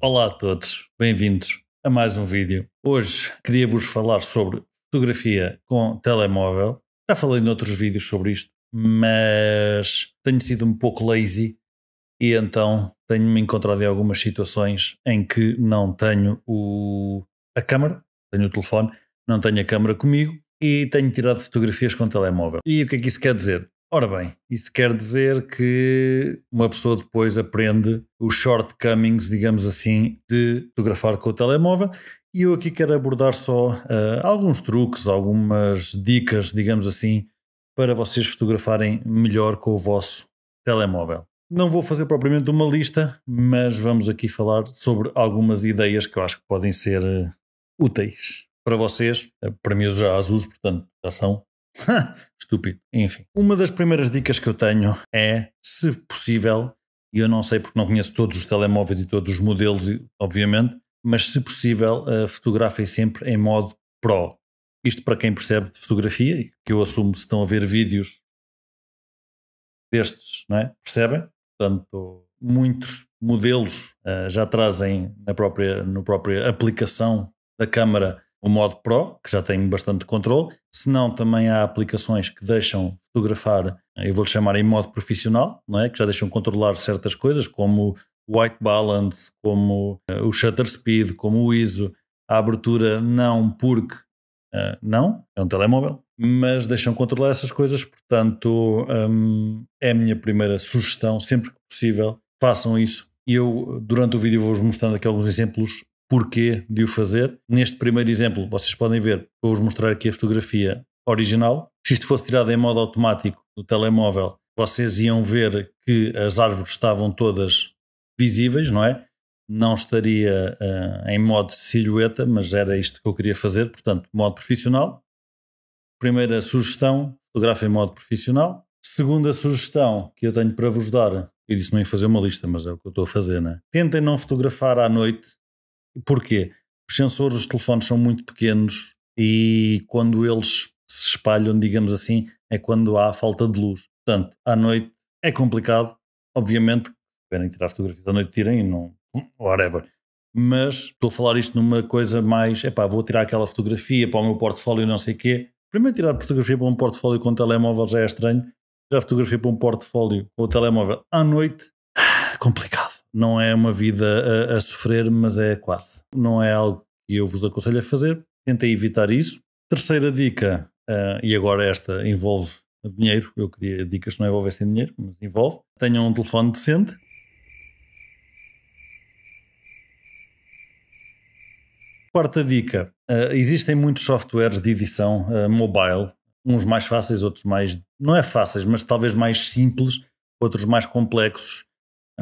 Olá a todos, bem-vindos a mais um vídeo. Hoje queria vos falar sobre fotografia com telemóvel. Já falei noutros vídeos sobre isto, mas tenho sido um pouco lazy e então tenho-me encontrado em algumas situações em que não tenho o, a câmera, tenho o telefone, não tenho a câmera comigo e tenho tirado fotografias com o telemóvel. E o que é que isso quer dizer? Ora bem, isso quer dizer que uma pessoa depois aprende os shortcomings, digamos assim, de fotografar com o telemóvel. E eu aqui quero abordar só uh, alguns truques, algumas dicas, digamos assim, para vocês fotografarem melhor com o vosso telemóvel. Não vou fazer propriamente uma lista, mas vamos aqui falar sobre algumas ideias que eu acho que podem ser uh, úteis para vocês, eh, para mim eu já as uso, portanto já são estúpido. Enfim, uma das primeiras dicas que eu tenho é, se possível, e eu não sei porque não conheço todos os telemóveis e todos os modelos, obviamente, mas se possível, eh, fotografem sempre em modo Pro. Isto para quem percebe de fotografia, que eu assumo se estão a ver vídeos destes, não é? Percebem? Portanto, muitos modelos eh, já trazem na própria, na própria aplicação da câmara o modo Pro, que já tem bastante controle, se não também há aplicações que deixam fotografar, eh, eu vou chamar em modo profissional, não é? que já deixam controlar certas coisas, como o white balance, como eh, o shutter speed, como o ISO, a abertura não porque uh, não, é um telemóvel, mas deixam controlar essas coisas, portanto um, é a minha primeira sugestão, sempre que possível façam isso. E eu durante o vídeo vou-vos mostrando aqui alguns exemplos porquê de o fazer. Neste primeiro exemplo, vocês podem ver, vou-vos mostrar aqui a fotografia original. Se isto fosse tirado em modo automático do telemóvel, vocês iam ver que as árvores estavam todas visíveis, não é? Não estaria uh, em modo silhueta, mas era isto que eu queria fazer, portanto, modo profissional. Primeira sugestão, fotografem em modo profissional. Segunda sugestão que eu tenho para vos dar, eu disse não ia fazer uma lista, mas é o que eu estou a fazer, né? Tentem não fotografar à noite Porquê? Os sensores dos telefones são muito pequenos e quando eles se espalham, digamos assim, é quando há falta de luz. Portanto, à noite é complicado, obviamente, esperem tirar fotografias à noite, tirem e não. whatever. Mas estou a falar isto numa coisa mais. epá, vou tirar aquela fotografia para o meu portfólio, não sei o quê. Primeiro, tirar fotografia para um portfólio com um telemóvel já é estranho. Tirar fotografia para um portfólio com o telemóvel à noite, complicado. Não é uma vida a, a sofrer, mas é quase. Não é algo que eu vos aconselho a fazer. Tentem evitar isso. Terceira dica, uh, e agora esta envolve dinheiro. Eu queria dicas que não envolvessem dinheiro, mas envolve. Tenham um telefone decente. Quarta dica: uh, existem muitos softwares de edição uh, mobile, uns mais fáceis, outros mais. não é fáceis, mas talvez mais simples, outros mais complexos.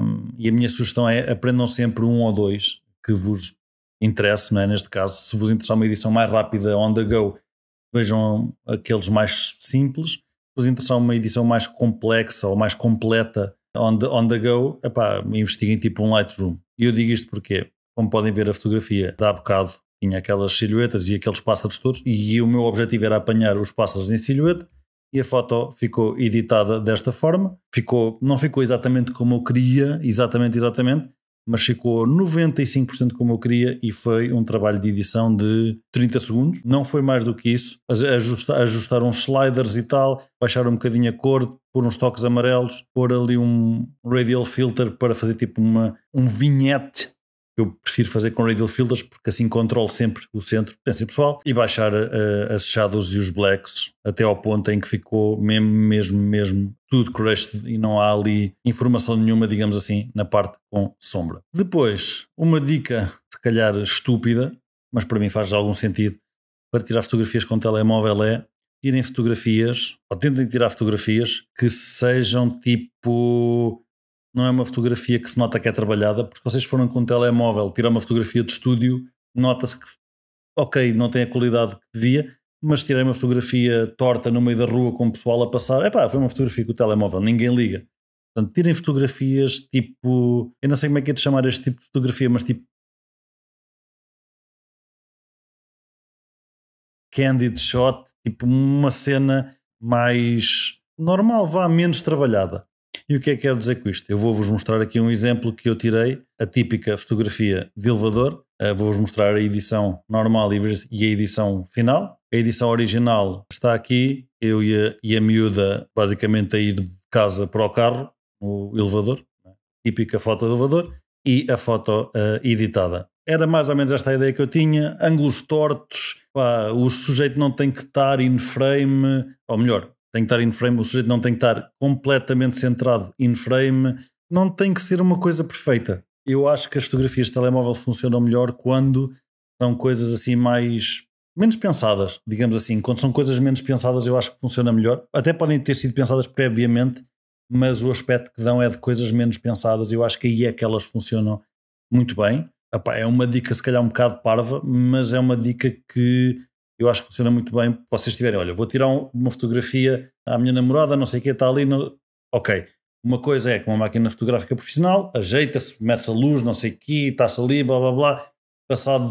Hum, e a minha sugestão é aprendam sempre um ou dois que vos interesse, não é? neste caso, se vos interessar uma edição mais rápida on the go, vejam aqueles mais simples. Se vos interessar uma edição mais complexa ou mais completa on the, on the go, epá, investiguem tipo um Lightroom. E eu digo isto porque, como podem ver a fotografia, dá bocado tinha aquelas silhuetas e aqueles pássaros todos, e o meu objetivo era apanhar os pássaros em silhueta, e a foto ficou editada desta forma. Ficou, não ficou exatamente como eu queria, exatamente, exatamente, mas ficou 95% como eu queria e foi um trabalho de edição de 30 segundos. Não foi mais do que isso. Ajustar, ajustar uns sliders e tal, baixar um bocadinho a cor, pôr uns toques amarelos, pôr ali um radial filter para fazer tipo uma, um vinhete eu prefiro fazer com radial filters porque assim controlo sempre o centro, pensa é assim, pessoal, e baixar uh, as shadows e os blacks até ao ponto em que ficou mesmo, mesmo, mesmo tudo crushed e não há ali informação nenhuma, digamos assim, na parte com sombra. Depois, uma dica, se calhar estúpida, mas para mim faz algum sentido, para tirar fotografias com telemóvel é tirem fotografias, ou tentem tirar fotografias que sejam tipo não é uma fotografia que se nota que é trabalhada, porque vocês foram com um telemóvel tirar uma fotografia de estúdio, nota-se que, ok, não tem a qualidade que devia, mas tirei uma fotografia torta no meio da rua com o pessoal a passar. Epá, foi uma fotografia com o telemóvel, ninguém liga. Portanto, tirem fotografias tipo. Eu não sei como é que é de chamar este tipo de fotografia, mas tipo. Candid shot, tipo uma cena mais normal, vá menos trabalhada. E o que é que quero dizer com isto? Eu vou-vos mostrar aqui um exemplo que eu tirei, a típica fotografia de elevador. Eh, vou-vos mostrar a edição normal e a edição final. A edição original está aqui, eu e a, e a miúda basicamente a ir de casa para o carro, o elevador, né? típica foto do elevador, e a foto uh, editada. Era mais ou menos esta a ideia que eu tinha, ângulos tortos, pá, o sujeito não tem que estar in frame, ou melhor, tem que estar in frame, o sujeito não tem que estar completamente centrado in frame, não tem que ser uma coisa perfeita. Eu acho que as fotografias de telemóvel funcionam melhor quando são coisas assim mais menos pensadas, digamos assim. Quando são coisas menos pensadas, eu acho que funciona melhor. Até podem ter sido pensadas previamente, mas o aspecto que dão é de coisas menos pensadas. Eu acho que aí é que elas funcionam muito bem. Epá, é uma dica se calhar um bocado parva, mas é uma dica que eu acho que funciona muito bem. Vocês tiverem, olha, vou tirar um, uma fotografia à minha namorada, não sei o que, está ali. No... Ok. Uma coisa é com uma máquina fotográfica profissional, ajeita-se, mete-se a luz, não sei o que, está-se ali, blá blá blá. Passado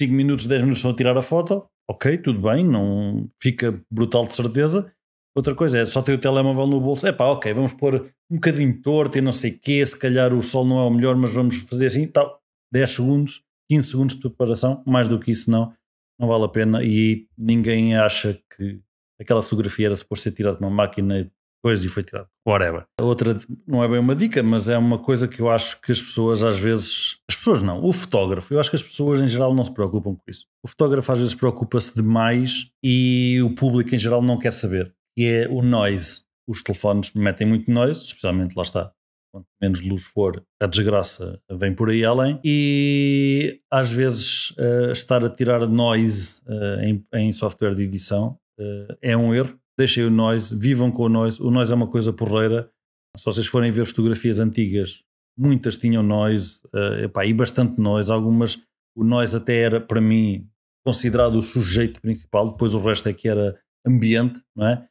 5 minutos, 10 minutos estão a tirar a foto. Ok, tudo bem, não fica brutal de certeza. Outra coisa é só ter o telemóvel no bolso. É pá, ok, vamos pôr um bocadinho torto e não sei o quê. Se calhar o sol não é o melhor, mas vamos fazer assim. Tal. 10 segundos, 15 segundos de preparação, mais do que isso não não vale a pena e ninguém acha que aquela fotografia era suposto ser tirada de uma máquina e coisa e foi tirada, whatever. A outra não é bem uma dica, mas é uma coisa que eu acho que as pessoas às vezes, as pessoas não, o fotógrafo, eu acho que as pessoas em geral não se preocupam com isso. O fotógrafo às vezes preocupa-se demais e o público em geral não quer saber, que é o noise. Os telefones metem muito noise, especialmente lá está, quanto menos luz for, a desgraça vem por aí além. E às vezes uh, estar a tirar noise uh, em, em, software de edição uh, é um erro. Deixem o noise, vivam com o noise. O noise é uma coisa porreira. Se vocês forem ver fotografias antigas, muitas tinham noise epá, e bastante noise. Algumas, o noise até era para mim considerado o sujeito principal, depois o resto é que era ambiente, não é?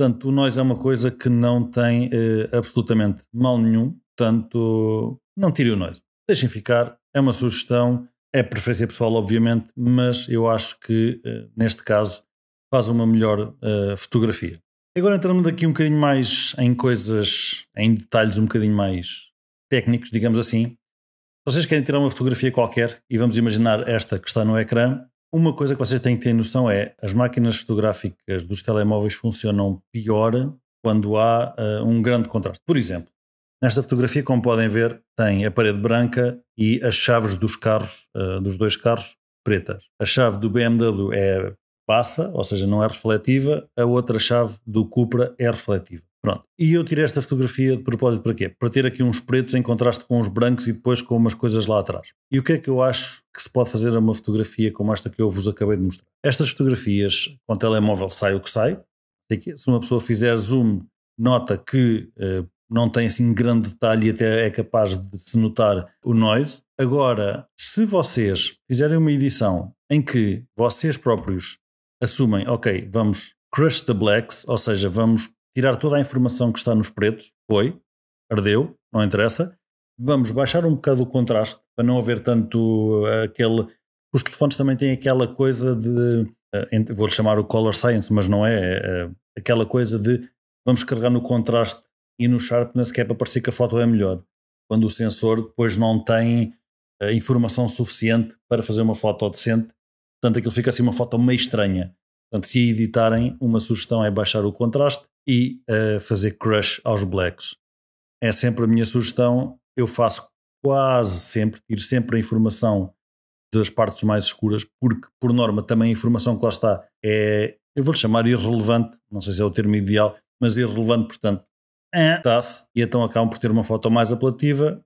Portanto, o noise é uma coisa que não tem eh, absolutamente mal nenhum, portanto, não tirem o noise. Deixem ficar, é uma sugestão, é preferência pessoal, obviamente, mas eu acho que eh, neste caso faz uma melhor eh, fotografia. Agora entrando aqui um bocadinho mais em coisas, em detalhes um bocadinho mais técnicos, digamos assim. Vocês querem tirar uma fotografia qualquer e vamos imaginar esta que está no ecrã uma coisa que vocês têm que ter noção é as máquinas fotográficas dos telemóveis funcionam pior quando há uh, um grande contraste. Por exemplo, nesta fotografia, como podem ver, tem a parede branca e as chaves dos carros, uh, dos dois carros, pretas. A chave do BMW é passa, ou seja, não é refletiva, a outra chave do Cupra é refletiva. Pronto. E eu tirei esta fotografia de propósito para quê? Para ter aqui uns pretos em contraste com uns brancos e depois com umas coisas lá atrás. E o que é que eu acho que se pode fazer a uma fotografia como esta que eu vos acabei de mostrar? Estas fotografias com telemóvel sai o que sai. Se uma pessoa fizer zoom, nota que eh, não tem assim grande detalhe e até é capaz de se notar o noise. Agora, se vocês fizerem uma edição em que vocês próprios assumem, ok, vamos crush the blacks, ou seja, vamos tirar toda a informação que está nos pretos, foi, ardeu, não interessa. Vamos baixar um bocado o contraste para não haver tanto eh, aquele. Os telefones também têm aquela coisa de. Eh, vou-lhe chamar o color science, mas não é, é, é. Aquela coisa de vamos carregar no contraste e no sharpness, que é para parecer que a foto é melhor. Quando o sensor depois não tem eh, informação suficiente para fazer uma foto decente, portanto aquilo fica assim uma foto meio estranha. Portanto, se editarem, uma sugestão é baixar o contraste e uh, fazer crush aos blacks. É sempre a minha sugestão. Eu faço quase sempre, tiro sempre a informação das partes mais escuras, porque por norma também a informação que lá está é, eu vou-lhe chamar irrelevante, não sei se é o termo ideal, mas irrelevante, portanto, está-se, é. e então acabam por ter uma foto mais apelativa,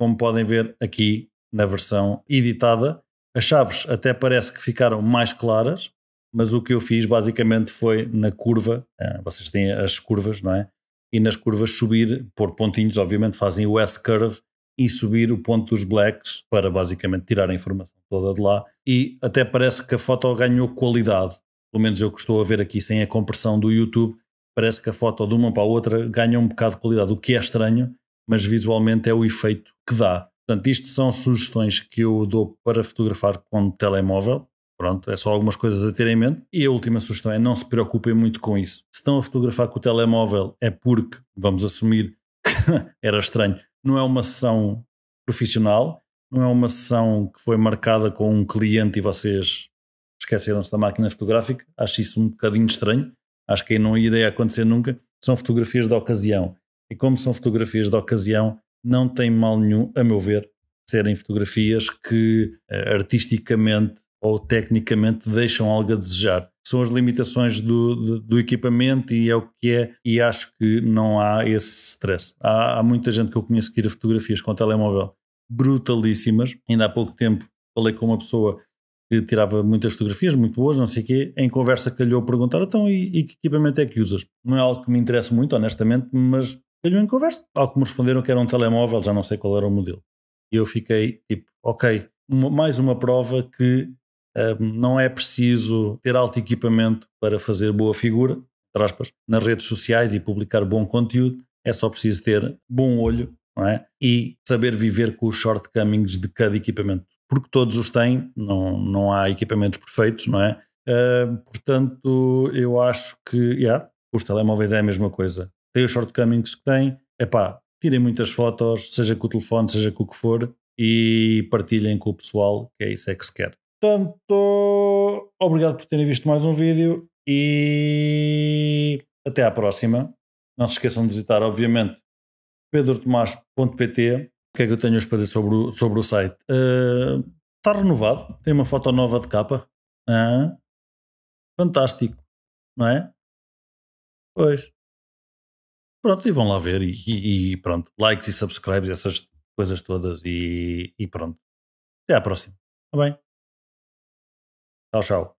como podem ver aqui na versão editada. As chaves até parece que ficaram mais claras, mas o que eu fiz basicamente foi na curva, eh, vocês têm as curvas, não é? E nas curvas subir, por pontinhos, obviamente fazem o S-curve e subir o ponto dos blacks para basicamente tirar a informação toda de lá. E até parece que a foto ganhou qualidade, pelo menos eu que estou a ver aqui sem a compressão do YouTube, parece que a foto de uma para a outra ganha um bocado de qualidade, o que é estranho, mas visualmente é o efeito que dá. Portanto, isto são sugestões que eu dou para fotografar com telemóvel, Pronto, é só algumas coisas a ter em mente. E a última sugestão é não se preocupem muito com isso. Se estão a fotografar com o telemóvel é porque, vamos assumir, era estranho, não é uma sessão profissional, não é uma sessão que foi marcada com um cliente e vocês esqueceram-se da máquina fotográfica. Acho isso um bocadinho estranho. Acho que aí não iria acontecer nunca. São fotografias de ocasião. E como são fotografias de ocasião, não tem mal nenhum, a meu ver, serem fotografias que eh, artisticamente ou tecnicamente deixam algo a desejar. São as limitações do, do, do equipamento e é o que é, e acho que não há esse stress. Há, há muita gente que eu conheço que tira fotografias com o telemóvel brutalíssimas. Ainda há pouco tempo falei com uma pessoa que tirava muitas fotografias, muito boas, não sei o quê, em conversa calhou perguntar, então, e, e, que equipamento é que usas? Não é algo que me interessa muito, honestamente, mas calhou em conversa. Ao que me responderam que era um telemóvel, já não sei qual era o modelo. E eu fiquei, tipo, ok, uma, mais uma prova que não é preciso ter alto equipamento para fazer boa figura, aspas, nas redes sociais e publicar bom conteúdo, é só preciso ter bom olho é? e saber viver com os shortcomings de cada equipamento, porque todos os têm, não, não há equipamentos perfeitos, não é? Uh, portanto, eu acho que yeah, os telemóveis é a mesma coisa. Tem os shortcomings que tem, epá, tirem muitas fotos, seja com o telefone, seja com o que for, e partilhem com o pessoal, que é isso é que se quer. Portanto, obrigado por terem visto mais um vídeo e até à próxima. Não se esqueçam de visitar, obviamente, pedrotomás.pt. O que é que eu tenho hoje para dizer sobre o, sobre o site? Uh, eh, está renovado, tem uma foto nova de capa. Ah, fantástico, não é? Pois. Pronto, e vão lá ver. E, e, e pronto, likes e subscribes, essas coisas todas. E, e pronto. Até à próxima. Está bem? Ciao, ciao.